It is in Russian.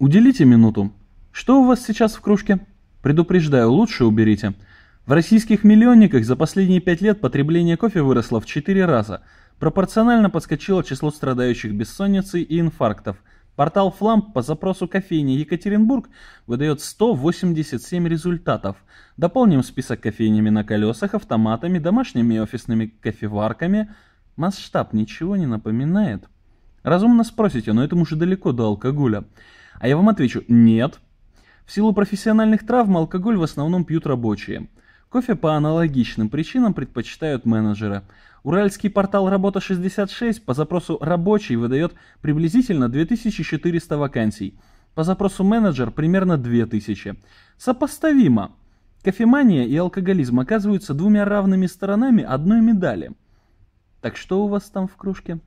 «Уделите минуту. Что у вас сейчас в кружке?» «Предупреждаю, лучше уберите. В российских миллионниках за последние пять лет потребление кофе выросло в четыре раза. Пропорционально подскочило число страдающих бессонницей и инфарктов. Портал «Фламп» по запросу кофейни Екатеринбург выдает 187 результатов. Дополним список кофейнями на колесах, автоматами, домашними и офисными кофеварками. Масштаб ничего не напоминает. Разумно спросите, но этому же далеко до алкоголя. А я вам отвечу, нет. В силу профессиональных травм алкоголь в основном пьют рабочие. Кофе по аналогичным причинам предпочитают менеджеры. Уральский портал «Работа66» по запросу «Рабочий» выдает приблизительно 2400 вакансий. По запросу «Менеджер» примерно 2000. Сопоставимо. Кофемания и алкоголизм оказываются двумя равными сторонами одной медали. Так что у вас там в кружке?